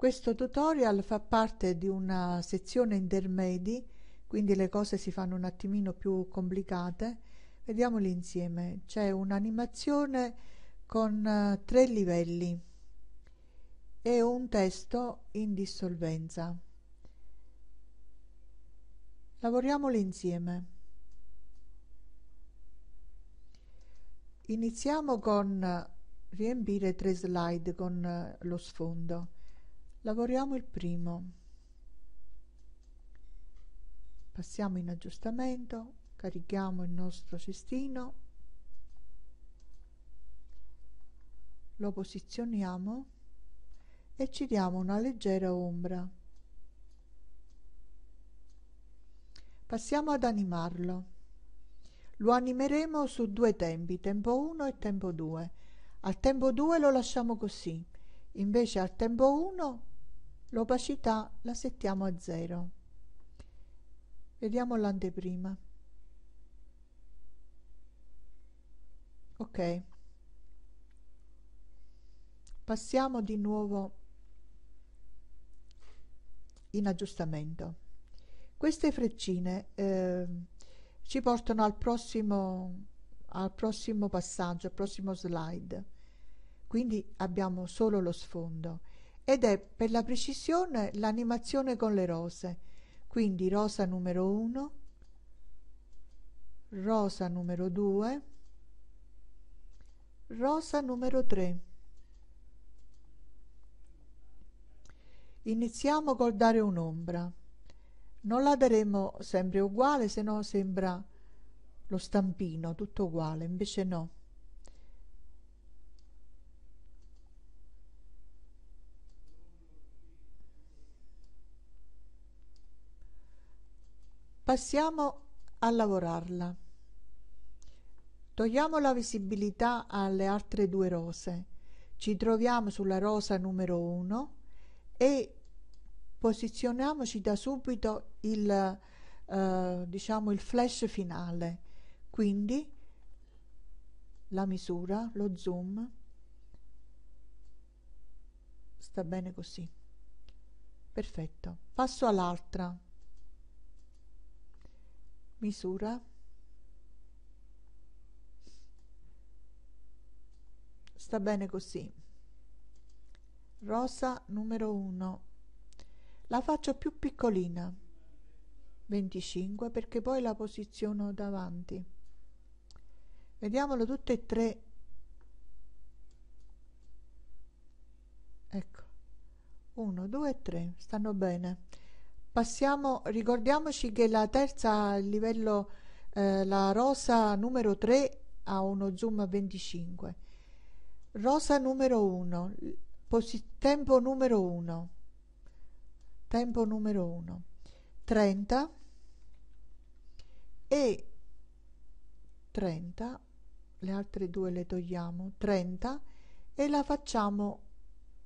Questo tutorial fa parte di una sezione intermedi, quindi le cose si fanno un attimino più complicate. Vediamoli insieme. C'è un'animazione con eh, tre livelli e un testo in dissolvenza. Lavoriamoli insieme. Iniziamo con riempire tre slide con eh, lo sfondo lavoriamo il primo passiamo in aggiustamento carichiamo il nostro cestino lo posizioniamo e ci diamo una leggera ombra passiamo ad animarlo lo animeremo su due tempi tempo 1 e tempo 2 al tempo 2 lo lasciamo così invece al tempo 1 L'opacità la settiamo a zero. Vediamo l'anteprima. Ok. Passiamo di nuovo in aggiustamento. Queste freccine eh, ci portano al prossimo, al prossimo passaggio, al prossimo slide. Quindi abbiamo solo lo sfondo ed è per la precisione l'animazione con le rose. Quindi rosa numero 1, rosa numero 2, rosa numero 3. Iniziamo col dare un'ombra. Non la daremo sempre uguale, se no sembra lo stampino, tutto uguale, invece no. Passiamo a lavorarla. Togliamo la visibilità alle altre due rose. Ci troviamo sulla rosa numero 1 e posizioniamoci da subito il, eh, diciamo il flash finale. Quindi la misura, lo zoom, sta bene così. Perfetto. Passo all'altra misura sta bene così rosa numero 1 la faccio più piccolina 25 perché poi la posiziono davanti vediamolo tutte e tre ecco 1 2 3 stanno bene Passiamo, ricordiamoci che la terza livello, eh, la rosa numero 3 ha uno zoom a 25. Rosa numero 1, tempo numero 1, tempo numero 1, 30 e 30, le altre due le togliamo, 30 e la facciamo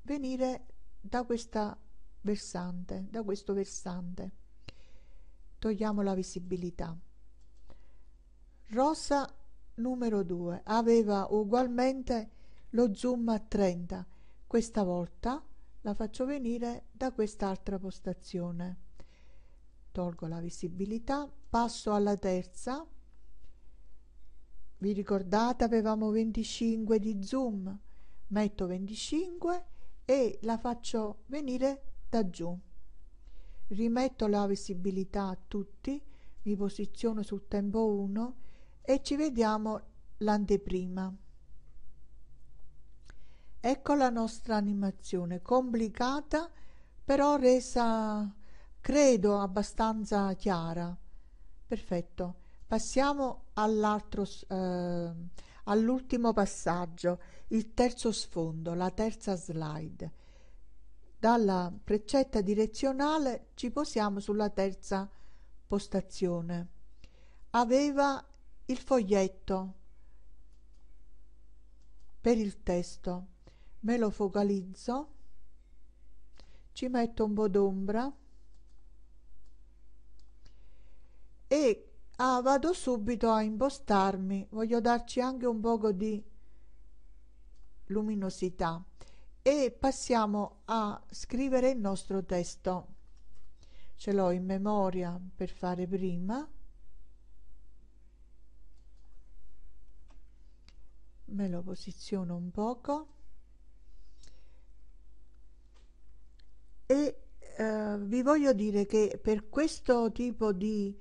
venire da questa versante, da questo versante. Togliamo la visibilità. Rosa numero 2 aveva ugualmente lo zoom a 30. Questa volta la faccio venire da quest'altra postazione. Tolgo la visibilità, passo alla terza. Vi ricordate avevamo 25 di zoom? Metto 25 e la faccio venire da giù. Rimetto la visibilità a tutti, mi posiziono sul tempo 1 e ci vediamo l'anteprima. Ecco la nostra animazione, complicata però resa, credo, abbastanza chiara. Perfetto. Passiamo all'altro, eh, all'ultimo passaggio, il terzo sfondo, la terza slide dalla precetta direzionale ci posiamo sulla terza postazione. Aveva il foglietto per il testo, me lo focalizzo, ci metto un po' d'ombra e ah, vado subito a impostarmi, voglio darci anche un poco di luminosità e passiamo a scrivere il nostro testo ce l'ho in memoria per fare prima me lo posiziono un poco e eh, vi voglio dire che per questo tipo di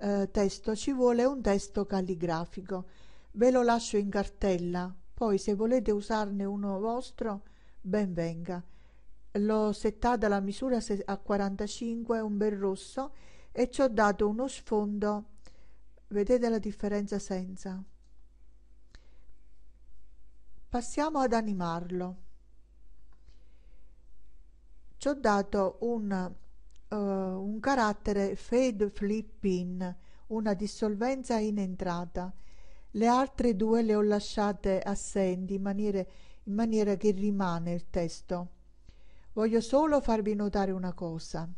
eh, testo ci vuole un testo calligrafico ve lo lascio in cartella poi se volete usarne uno vostro ben venga. L'ho settata alla misura a 45, un bel rosso, e ci ho dato uno sfondo. Vedete la differenza senza? Passiamo ad animarlo. Ci ho dato un, uh, un carattere fade flip in, una dissolvenza in entrata. Le altre due le ho lasciate assenti in maniera in maniera che rimane il testo. Voglio solo farvi notare una cosa.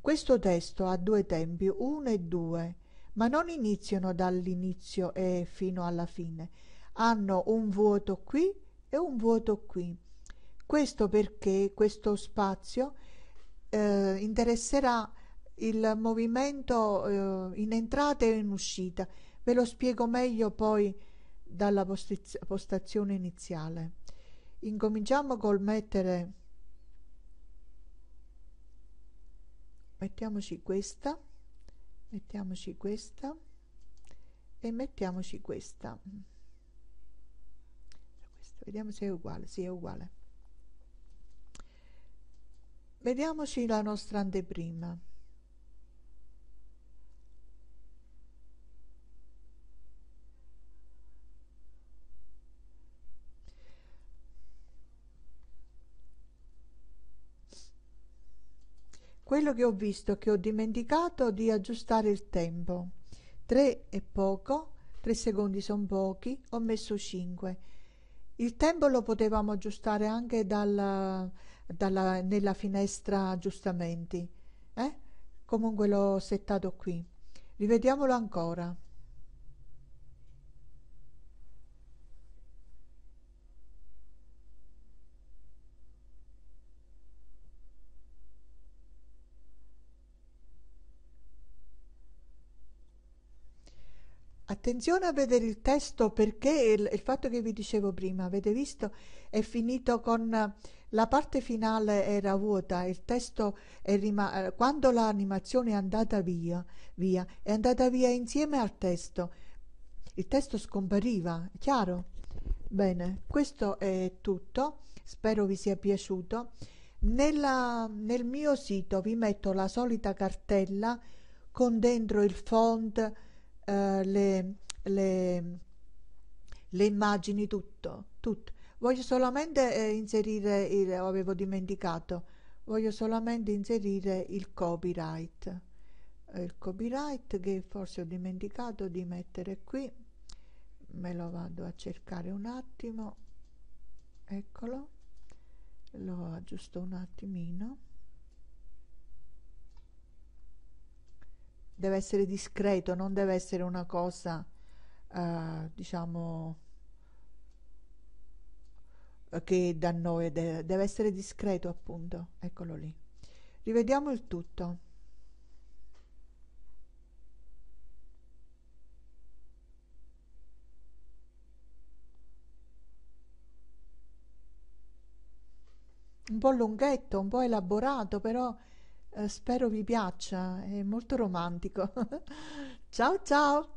Questo testo ha due tempi, uno e due, ma non iniziano dall'inizio e fino alla fine. Hanno un vuoto qui e un vuoto qui. Questo perché questo spazio eh, interesserà il movimento eh, in entrata e in uscita. Ve lo spiego meglio poi dalla postazione iniziale incominciamo col mettere mettiamoci questa mettiamoci questa e mettiamoci questa vediamo se è uguale sì è uguale vediamoci la nostra anteprima quello che ho visto che ho dimenticato di aggiustare il tempo. Tre è poco, tre secondi sono pochi, ho messo cinque. Il tempo lo potevamo aggiustare anche dalla, dalla, nella finestra aggiustamenti. Eh? Comunque l'ho settato qui. Rivediamolo ancora. Attenzione a vedere il testo perché il, il, fatto che vi dicevo prima, avete visto, è finito con la parte finale era vuota, il testo è rimasto, eh, quando l'animazione è andata via, via, è andata via insieme al testo. Il testo scompariva, chiaro? Bene, questo è tutto, spero vi sia piaciuto. Nella, nel mio sito vi metto la solita cartella con dentro il font, eh, le, le, le, immagini, tutto, tutto. Voglio solamente eh, inserire, il, oh, avevo dimenticato, voglio solamente inserire il copyright. Il copyright che forse ho dimenticato di mettere qui, me lo vado a cercare un attimo, eccolo, lo aggiusto un attimino deve essere discreto, non deve essere una cosa, eh, diciamo, che da noi deve essere discreto, appunto. Eccolo lì. Rivediamo il tutto. un po' lunghetto, un po' elaborato, però eh, spero vi piaccia, è molto romantico. ciao ciao!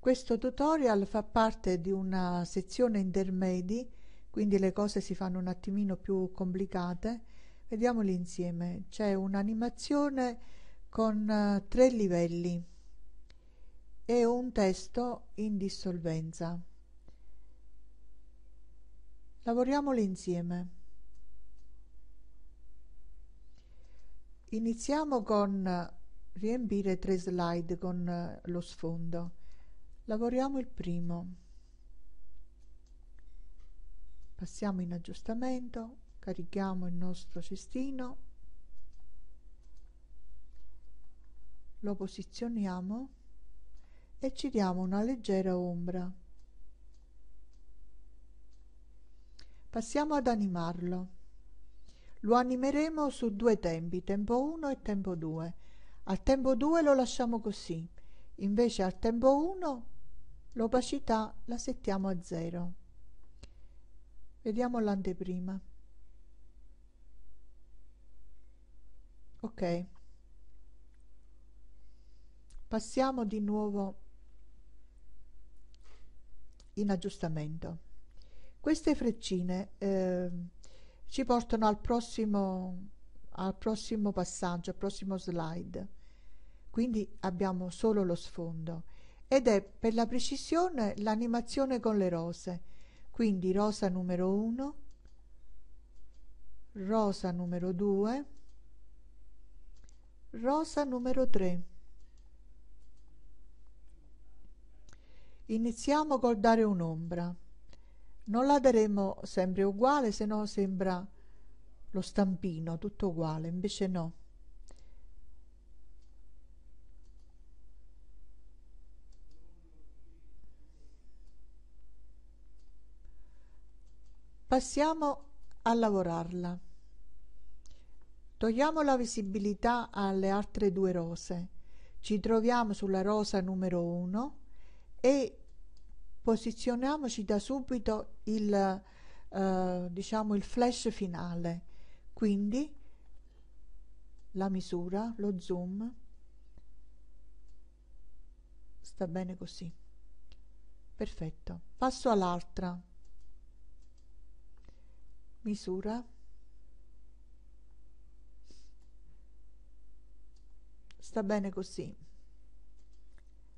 Questo tutorial fa parte di una sezione intermedi, quindi le cose si fanno un attimino più complicate. Vediamoli insieme. C'è un'animazione con eh, tre livelli e un testo in dissolvenza. Lavoriamole insieme. Iniziamo con riempire tre slide con lo sfondo. Lavoriamo il primo. Passiamo in aggiustamento, carichiamo il nostro cestino, lo posizioniamo e ci diamo una leggera ombra. Passiamo ad animarlo. Lo animeremo su due tempi, tempo 1 e tempo 2. Al tempo 2 lo lasciamo così, invece al tempo 1 l'opacità la settiamo a 0. Vediamo l'anteprima. Ok. Passiamo di nuovo in aggiustamento. Queste freccine eh, ci portano al prossimo, al prossimo passaggio, al prossimo slide. Quindi abbiamo solo lo sfondo ed è per la precisione l'animazione con le rose. Quindi rosa numero 1, rosa numero 2, rosa numero 3. Iniziamo col dare un'ombra non la daremo sempre uguale, se no sembra lo stampino, tutto uguale, invece no. Passiamo a lavorarla. Togliamo la visibilità alle altre due rose. Ci troviamo sulla rosa numero 1 e posizioniamoci da subito il, eh, diciamo il flash finale, quindi la misura, lo zoom, sta bene così. Perfetto. Passo all'altra. Misura. Sta bene così.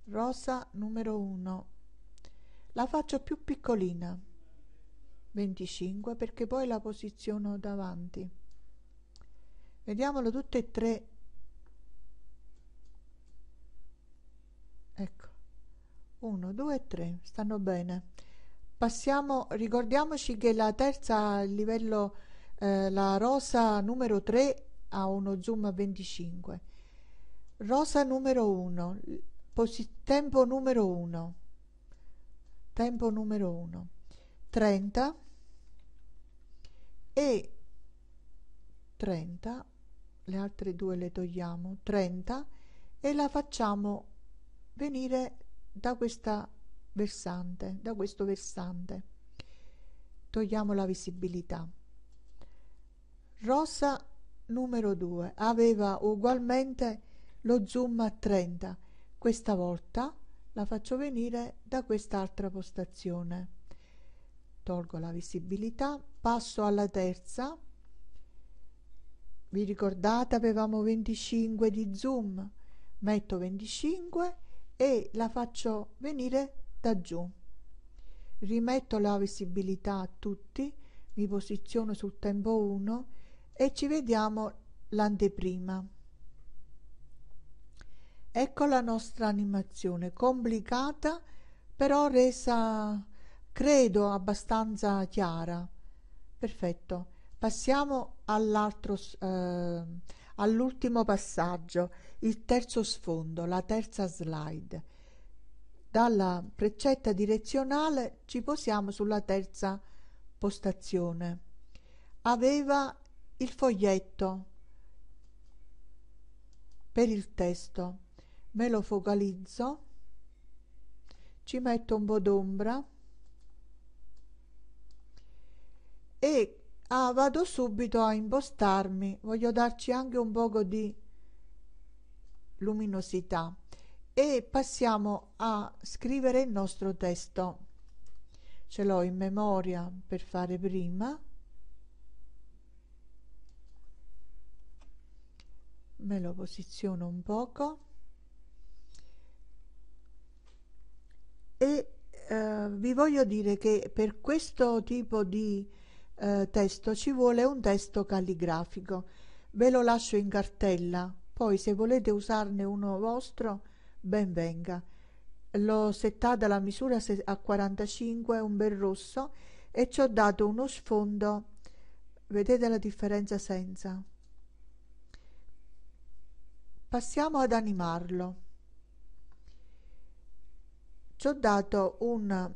Rosa numero 1 la faccio più piccolina 25 perché poi la posiziono davanti vediamolo tutte e tre ecco 1 2 3 stanno bene passiamo ricordiamoci che la terza livello eh, la rosa numero 3 ha uno zoom a 25 rosa numero 1 tempo numero 1 tempo numero 1, 30 e 30, le altre due le togliamo, 30 e la facciamo venire da questa versante, da questo versante. Togliamo la visibilità. Rosa numero 2 aveva ugualmente lo zoom a 30. Questa volta la faccio venire da quest'altra postazione tolgo la visibilità passo alla terza vi ricordate avevamo 25 di zoom metto 25 e la faccio venire da giù rimetto la visibilità a tutti mi posiziono sul tempo 1 e ci vediamo l'anteprima Ecco la nostra animazione, complicata però resa, credo, abbastanza chiara. Perfetto. Passiamo all'altro, eh, all'ultimo passaggio, il terzo sfondo, la terza slide. Dalla precetta direzionale ci posiamo sulla terza postazione. Aveva il foglietto per il testo me lo focalizzo ci metto un po' d'ombra e ah, vado subito a impostarmi voglio darci anche un poco di luminosità e passiamo a scrivere il nostro testo ce l'ho in memoria per fare prima me lo posiziono un poco E eh, vi voglio dire che per questo tipo di eh, testo ci vuole un testo calligrafico. Ve lo lascio in cartella, poi se volete usarne uno vostro, ben venga. L'ho settata la misura a 45, un bel rosso, e ci ho dato uno sfondo. Vedete la differenza senza? Passiamo ad animarlo ci ho dato un,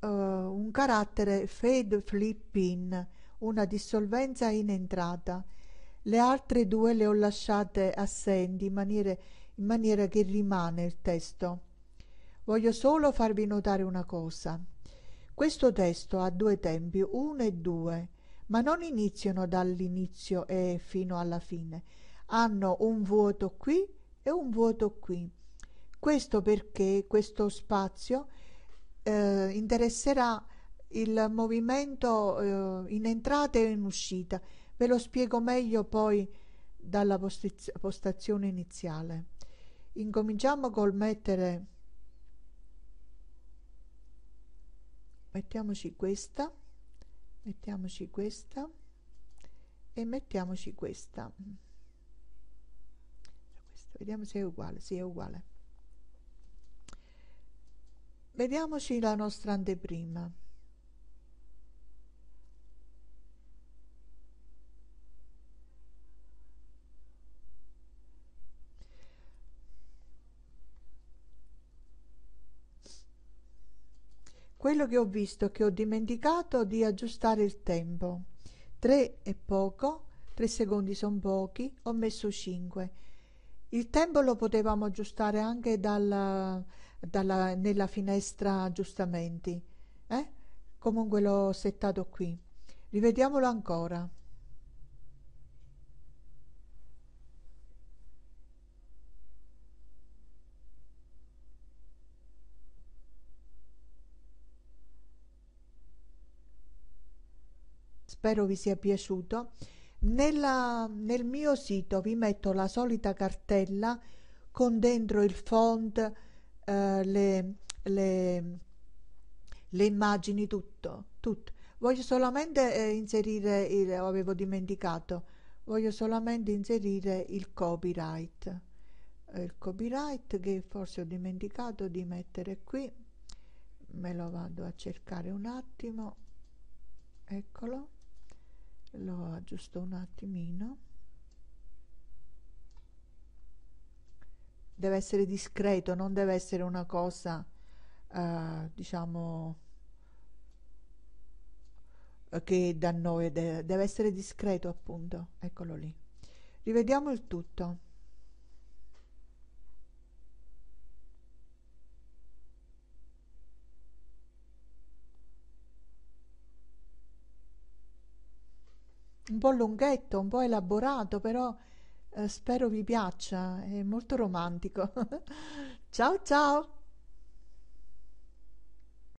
uh, un carattere fade flip in, una dissolvenza in entrata. Le altre due le ho lasciate assenti in maniera, in maniera che rimane il testo. Voglio solo farvi notare una cosa. Questo testo ha due tempi, uno e due, ma non iniziano dall'inizio e fino alla fine. Hanno un vuoto qui e un vuoto qui. Questo perché questo spazio eh, interesserà il movimento eh, in entrata e in uscita. Ve lo spiego meglio poi dalla postazione iniziale. Incominciamo col mettere mettiamoci questa mettiamoci questa e mettiamoci questa vediamo se è uguale, sì è uguale Vediamoci la nostra anteprima. Quello che ho visto che ho dimenticato di aggiustare il tempo. 3 è poco, 3 secondi sono pochi, ho messo 5. Il tempo lo potevamo aggiustare anche dal dalla, nella finestra giustamente. Eh? Comunque l'ho settato qui. Rivediamolo ancora. Spero vi sia piaciuto. Nella, nel mio sito vi metto la solita cartella con dentro il font, eh, le, le, le, immagini, tutto, tutto. Voglio solamente eh, inserire, il, oh, avevo dimenticato, voglio solamente inserire il copyright. Il copyright che forse ho dimenticato di mettere qui, me lo vado a cercare un attimo, eccolo, lo aggiusto un attimino. deve essere discreto, non deve essere una cosa, eh, diciamo, eh, che da noi deve essere discreto, appunto. Eccolo lì. Rivediamo il tutto. un po' lunghetto, un po' elaborato, però eh, spero vi piaccia, è molto romantico. ciao ciao!